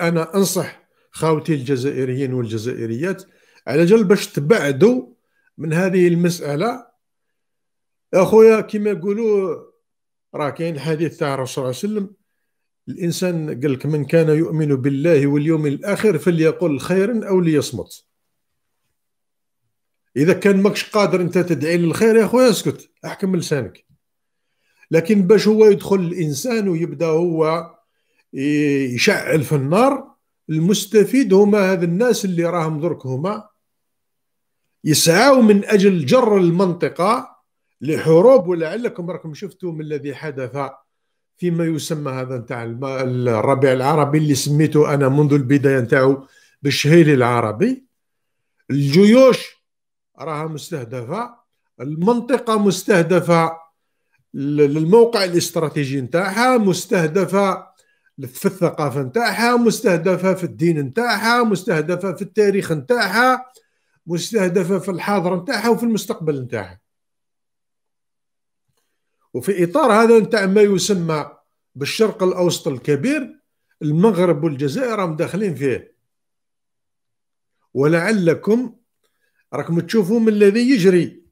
انا انصح خاوتي الجزائريين والجزائريات على جال باش تبعدوا من هذه المساله اخويا كما يقولوا راه كاين حديث تاع الرسول صلى الله عليه وسلم الانسان قال لك من كان يؤمن بالله واليوم الاخر فليقل خيرا او ليصمت اذا كان ماكش قادر انت تدعي للخير يا خويا اسكت احكم لسانك لكن باش هو يدخل الانسان ويبدا هو يشعل في النار المستفيد هما هذ الناس اللي راهم درك هما يسعوا من اجل جر المنطقه لحروب ولعلكم راكم شفتوا من الذي حدث فيما يسمى هذا نتاع الربيع العربي اللي سميته انا منذ البدايه نتاعو بالشهيلي العربي الجيوش راها مستهدفه المنطقه مستهدفه الموقع الاستراتيجي نتاعها مستهدفه في الثقافه نتاعها مستهدفه في الدين نتاعها مستهدفه في التاريخ نتاعها مستهدفه في الحاضر نتاعها وفي المستقبل نتاعها وفي اطار هذا نتاع ما يسمى بالشرق الاوسط الكبير المغرب والجزائر راهم داخلين فيه ولعلكم راكم تشوفوا من الذي يجري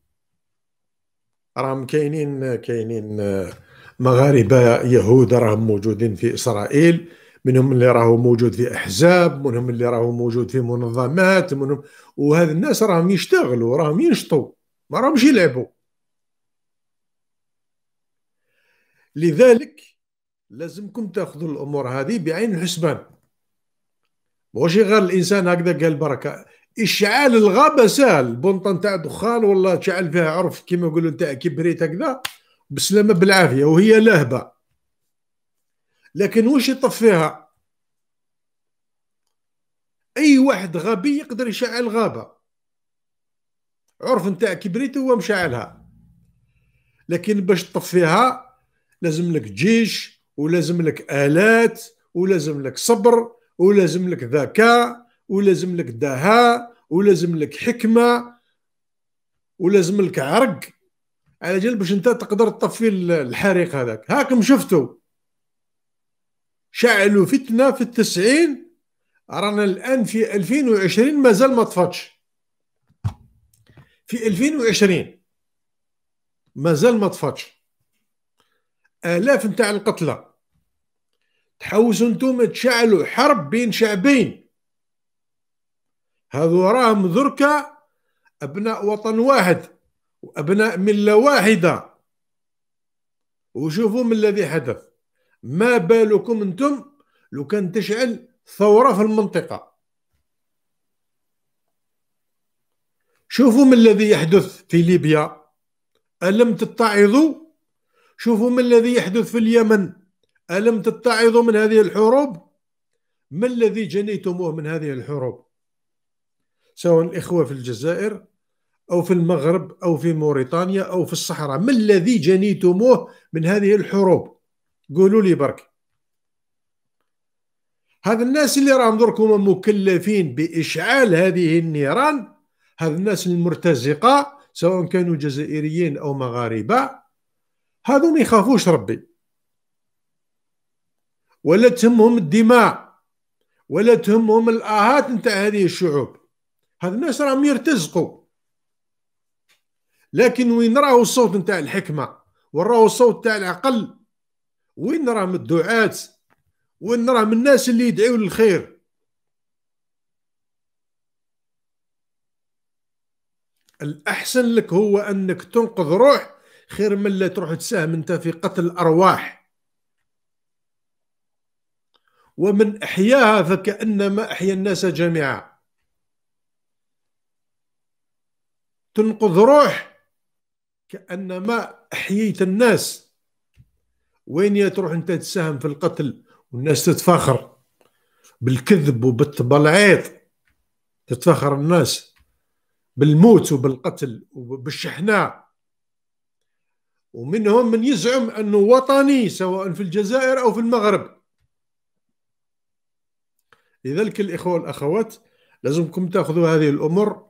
راهم كاينين كاينين آه مغاربه يهود راهم موجودين في اسرائيل منهم اللي راهو موجود في احزاب منهم اللي راهو موجود في منظمات منهم وهذا الناس راهم يشتغلوا راهم ينشطوا ما راهمش يلعبوا لذلك لازمكم تاخذوا الامور هذه بعين الحسبان ماشي غير الانسان هكذا قال بركه اشعال الغابه سهل بنطه تاع دخان ولا تشعل فيها عرف كيما يقولوا نتاع كبريت هكذا بسلامه بالعافيه وهي لهبه لكن واش يطفيها اي واحد غبي يقدر يشعل غابه عرف نتاع كبريت هو مشعلها لكن باش تطفيها لازم لك جيش ولازم لك الات ولازم لك صبر ولازم لك ذكاء ولازم لك دهاء ولازم لك حكمه ولازم لك عرق على جل باش انت تقدر تطفي الحريق هذاك هاكم شفتوا شعلوا فتنه في التسعين رانا الان في 2020 مازال ما طفتش في 2020 مازال ما طفتش الاف نتاع القتلى تحوسوا انتم تشعلوا حرب بين شعبين هذو راهم ذركا ابناء وطن واحد وأبناء ملة واحدة وشوفوا ما الذي حدث ما بالكم أنتم لو كان تشعل ثورة في المنطقة شوفوا ما الذي يحدث في ليبيا ألم تتعظوا شوفوا ما الذي يحدث في اليمن ألم تتعظوا من هذه الحروب ما الذي جنيتموه من هذه الحروب سواء الإخوة في الجزائر أو في المغرب أو في موريتانيا أو في الصحراء ما الذي جنيتموه من هذه الحروب قولوا لي برك هذا الناس اللي راهم درك هما مكلفين بإشعال هذه النيران هذا الناس المرتزقة سواء كانوا جزائريين أو مغاربة هذو ما يخافوش ربي ولا تهمهم الدماء ولا تهمهم الآهات نتاع هذه الشعوب هذا الناس راهم يرتزقوا لكن وين راهو الصوت نتاع الحكمه وين راهو الصوت نتاع العقل وين راه من الدعاة وين راه من الناس اللي يدعيو للخير الاحسن لك هو انك تنقذ روح خير من لا تروح تساهم انت في قتل الارواح ومن احياها فكانما احيا الناس جميعا تنقذ روح كانما احييت الناس وين يا تروح انت تساهم في القتل والناس تتفاخر بالكذب وبالتبلعيط تتفاخر الناس بالموت وبالقتل وبالشحناء ومنهم من يزعم انه وطني سواء في الجزائر او في المغرب لذلك الاخوه والاخوات لازمكم تاخذوا هذه الامور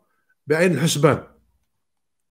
بعين الحسبان